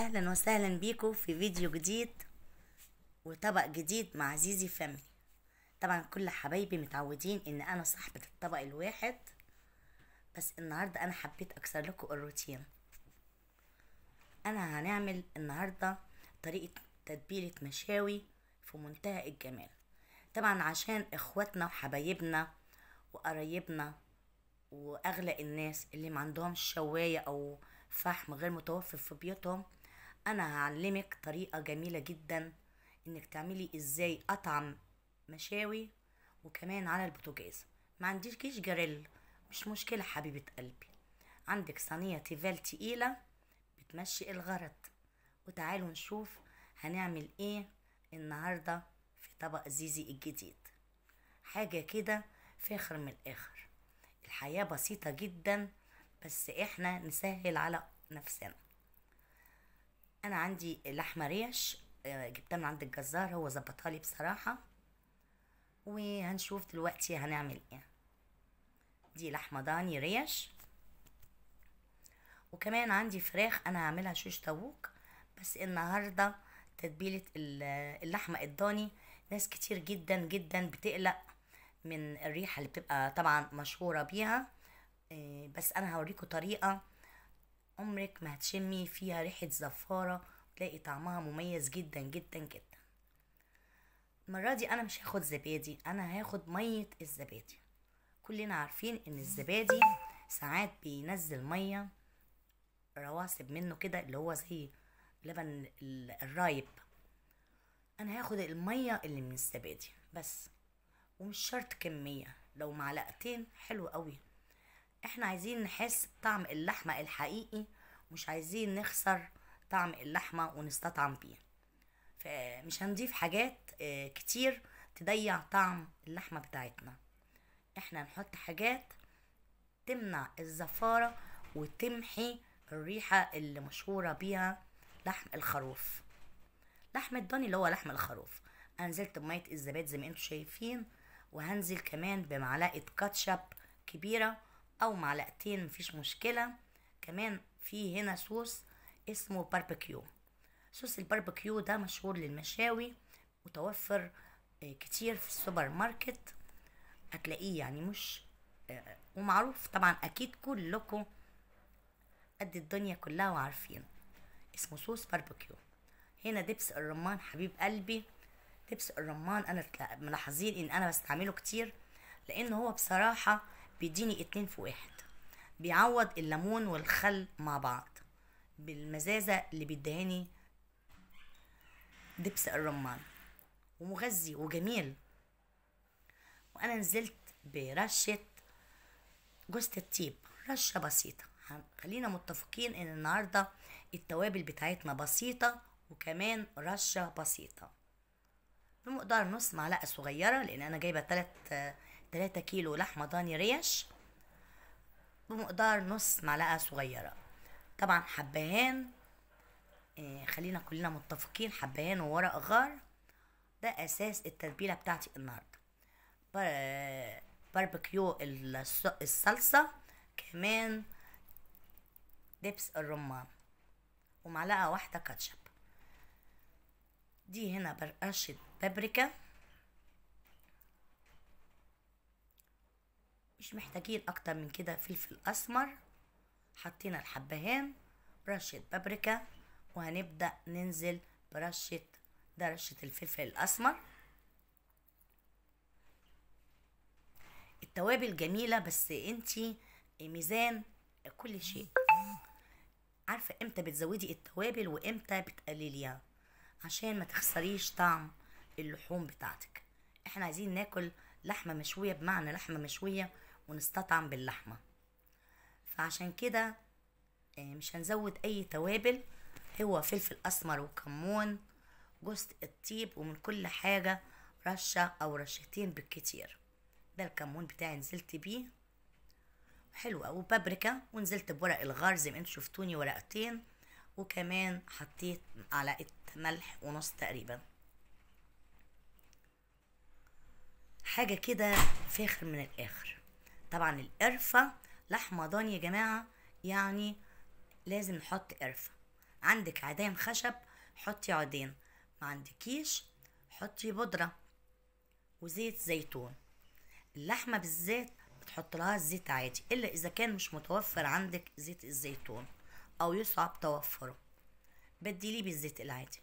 اهلا وسهلا بيكم في فيديو جديد وطبق جديد مع زيزي فاميلي طبعا كل حبايبي متعودين ان انا صاحبة الطبق الواحد بس النهاردة انا حبيت اكسر لكم الروتين انا هنعمل النهاردة طريقة تتبيلة مشاوي في منتهى الجمال طبعا عشان اخواتنا وحبايبنا وقرايبنا واغلى الناس اللي ما عندهم شوايه او فحم غير متوفر في بيوتهم انا هعلمك طريقه جميله جدا انك تعملي ازاي اطعم مشاوي وكمان على البوتاجاز ما عنديش جريل مش مشكله حبيبه قلبي عندك صينيه تيفال تقيله بتمشي الغرض وتعالوا نشوف هنعمل ايه النهارده في طبق زيزي الجديد حاجه كده فاخر من الاخر الحياه بسيطه جدا بس احنا نسهل على نفسنا انا عندي لحمه ريش آه، جبتها من عند الجزار هو ظبطها لي بصراحه وهنشوف دلوقتي هنعمل ايه دي لحمه ضاني ريش وكمان عندي فراخ انا هعملها شوش طاووق بس النهارده تتبيله اللحمه الضاني ناس كتير جدا جدا بتقلق من الريحه اللي بتبقى طبعا مشهوره بيها آه، بس انا هوريكم طريقه عمرك ما هتشمي فيها ريحة زفارة تلاقي طعمها مميز جدا جدا جدا المرة دي أنا مش هاخد زبادي أنا هاخد مية الزبادي كلنا عارفين إن الزبادي ساعات بينزل مية رواسب منه كده اللي هو زي لبن الرايب أنا هاخد المية اللي من الزبادي بس ومش شرط كمية لو معلقتين حلو قوي احنا عايزين نحس بطعم اللحمة الحقيقي مش عايزين نخسر طعم اللحمة ونستطعم بيه فمش هنضيف حاجات آه، كتير تضيع طعم اللحمة بتاعتنا احنا نحط حاجات تمنع الزفارة وتمحي الريحة اللي مشهورة بيها لحم الخروف لحم الضاني اللي هو لحم الخروف انا نزلت بمية الزبادي زي ما انتم شايفين وهنزل كمان بمعلقة كاتشب كبيرة او معلقتين مفيش مشكله كمان في هنا صوص اسمه باربيكيو صوص الباربيكيو ده مشهور للمشاوي متوفر آه، كتير في السوبر ماركت هتلاقيه يعني مش آه، ومعروف طبعا اكيد كلكم قد الدنيا كلها وعارفين اسمه صوص باربيكيو هنا دبس الرمان حبيب قلبي دبس الرمان انا ملاحظين ان انا بستعمله كتير لان هو بصراحه بيديني اتنين في واحد بيعوض الليمون والخل مع بعض بالمزازة اللي بيديني دبس الرمان ومغذي وجميل وانا نزلت برشة جوزة الطيب رشة بسيطة خلينا متفقين ان النهاردة التوابل بتاعتنا بسيطة وكمان رشة بسيطة بمقدار نص معلقة صغيرة لان انا جايبة تلات 3 كيلو لحمة ضاني ريش بمقدار نص معلقة صغيرة طبعا حبهان آه، خلينا كلنا متفقين حبهان وورق غار ده أساس التتبيلة بتاعتي النهاردة باربيكيو الصلصة كمان دبس الرمان ومعلقة واحدة كاتشب دي هنا برقشة بابريكا مش محتاجين اكتر من كده فلفل اسمر حطينا الحبهان رشة بابريكا وهنبدأ ننزل برشة ده رشة الفلفل الأسمر التوابل جميلة بس انتي ميزان كل شيء عارفة امتى بتزودي التوابل وامتى بتقلليها عشان ما تخسريش طعم اللحوم بتاعتك احنا عايزين ناكل لحمة مشوية بمعنى لحمة مشوية ونستطعم باللحمة فعشان كده آه، مش هنزود اي توابل هو فلفل اسمر وكمون جزء الطيب ومن كل حاجة رشة او رشتين بالكتير ده الكمون بتاعي نزلت بيه حلوة وبابريكا ونزلت بورق الغار زي ما انتم شفتوني ورقتين وكمان حطيت معلقة ملح ونص تقريبا حاجة كده فاخر من الاخر طبعا القرفة لحمضان يا جماعة يعني لازم نحط قرفة عندك عيدين خشب حطي عيدين ما عندكيش حطي بودرة وزيت زيتون اللحمة بالذات بتحط لها الزيت عادي إلا إذا كان مش متوفر عندك زيت الزيتون أو يصعب توفره بديليه بالزيت العادي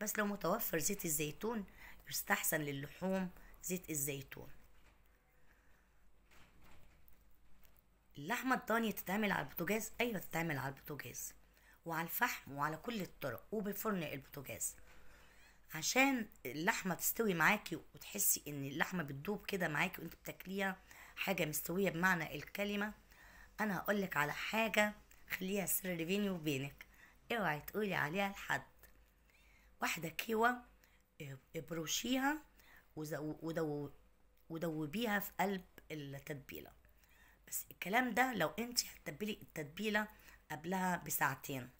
بس لو متوفر زيت الزيتون يستحسن للحوم زيت الزيتون اللحمة الضانية تتعمل على البوتاجاز أيوة تتعمل على البوتاجاز وعلى الفحم وعلى كل الطرق وبفرن البوتاجاز عشان اللحمة تستوي معاكي وتحسي ان اللحمة بتدوب كده معاكي وانت بتاكليها حاجة مستوية بمعنى الكلمة انا هقولك على حاجة خليها سر بيني وبينك اوعي تقولي عليها لحد واحدة كيوة آه، ابروشيها ودوبيها في قلب التتبيله بس الكلام ده لو انت هتتبلي التتبيله قبلها بساعتين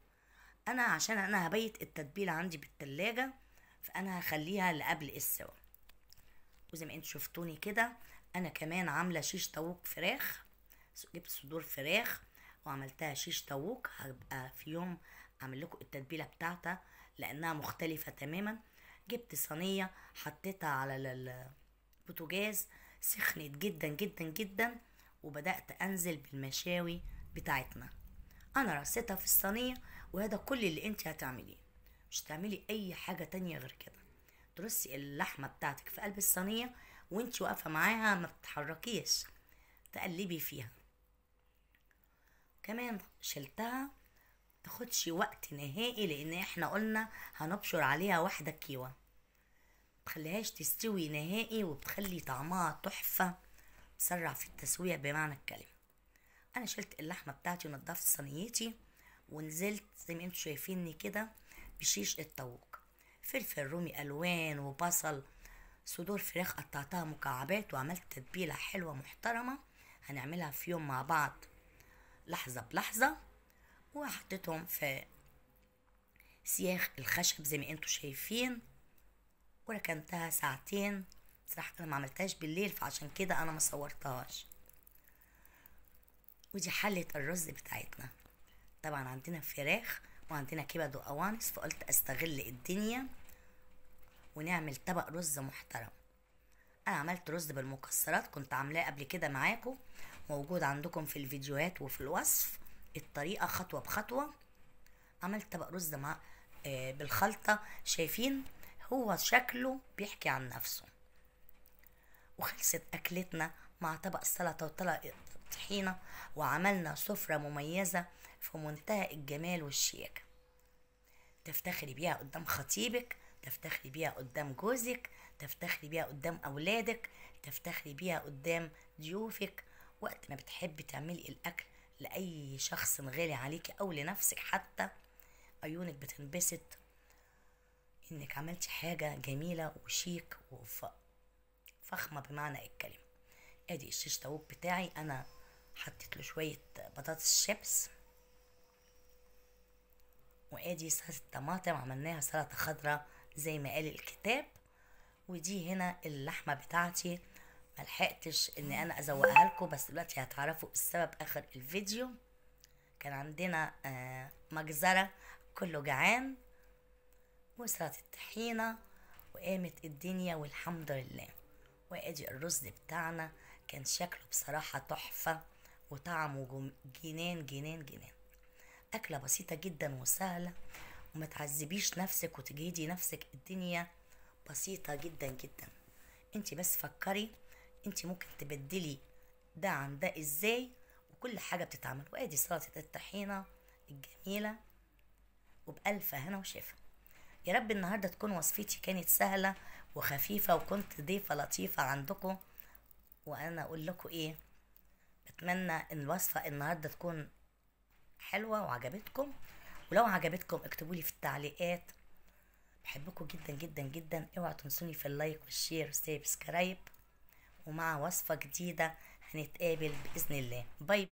انا عشان انا هبيت التتبيله عندي بالتلاجة فانا هخليها لقبل السوا وزي ما انتوا شفتوني كده انا كمان عامله شيش طاووق فراخ جبت صدور فراخ وعملتها شيش طاووق هبقى في يوم اعمل لكم التتبيله بتاعتها لانها مختلفه تماما جبت صينيه حطيتها على البوتاجاز سخنت جدا جدا جدا وبدأت أنزل بالمشاوي بتاعتنا أنا رصيتها في الصينية وهذا كل اللي أنت هتعمليه مش هتعملي أي حاجة تانية غير كده ترصي اللحمة بتاعتك في قلب الصينية وانت واقفة معاها ما بتتحركيش تقلبي فيها كمان شلتها تاخدش وقت نهائي لان احنا قلنا هنبشر عليها واحدة كيوة متخليهاش تستوي نهائي وبتخلي طعمها تحفه بسرع في التسوية بمعنى الكلمة انا شلت اللحمة بتاعتي ونضفت صينيتي ونزلت زي ما انتم شايفيني كده بشيش الطاووق فلفل رومي الوان وبصل صدور فراخ قطعتها مكعبات وعملت تتبيلة حلوة محترمة هنعملها في يوم مع بعض لحظة بلحظة وحطيتهم في سياخ الخشب زي ما انتم شايفين وركنتها ساعتين بصراحه انا ما عملتهاش بالليل فعشان كده انا ما صورتهاش ودي حله الرز بتاعتنا طبعا عندنا فراخ وعندنا كبد وقوانس فقلت استغل الدنيا ونعمل طبق رز محترم انا عملت رز بالمكسرات كنت عاملاه قبل كده معاكم موجود عندكم في الفيديوهات وفي الوصف الطريقه خطوه بخطوه عملت طبق رز مع آه، بالخلطه شايفين هو شكله بيحكي عن نفسه وخلصت أكلتنا مع طبق سلطة وطلع طحينة وعملنا سفرة مميزة في منتهى الجمال والشياكة تفتخري بيها قدام خطيبك تفتخري بيها قدام جوزك تفتخري بيها قدام أولادك تفتخري بيها قدام ضيوفك وقت ما بتحبي تعملي الأكل لأي شخص غالي عليكي أو لنفسك حتى عيونك بتنبسط إنك عملتي حاجة جميلة وشيك وفق فخمه بمعنى الكلمه ادي الشيش طاووق بتاعي انا حطيت له شويه بطاطس شيبس وادي صلصة الطماطم عملناها سلطه خضراء زي ما قال الكتاب ودي هنا اللحمه بتاعتي ملحقتش ان انا ازوقها لكم بس دلوقتي هتعرفوا السبب اخر الفيديو كان عندنا آه، مجزره كله جعان وسلطه الطحينه وقامت الدنيا والحمد لله وادي الرز بتاعنا كان شكله بصراحة تحفة وطعمه جنان جنان جنان أكلة بسيطة جدا وسهلة وما تعذبيش نفسك وتجهدي نفسك الدنيا بسيطة جدا جدا انت بس فكري انت ممكن تبدلي ده عن ده ازاي وكل حاجة بتتعمل وادي سلطة الطحينة الجميلة وبألف هنا وشفا يا رب النهاردة تكون وصفتي كانت سهلة وخفيفة وكنت ضيفة لطيفة عندكم وأنا أقول لكم إيه أتمنى إن الوصفة النهاردة تكون حلوة وعجبتكم ولو عجبتكم اكتبوا لي في التعليقات بحبكم جدا جدا جدا اوعوا تنسوني في اللايك والشير والسبسكرايب ومع وصفة جديدة هنتقابل بإذن الله باي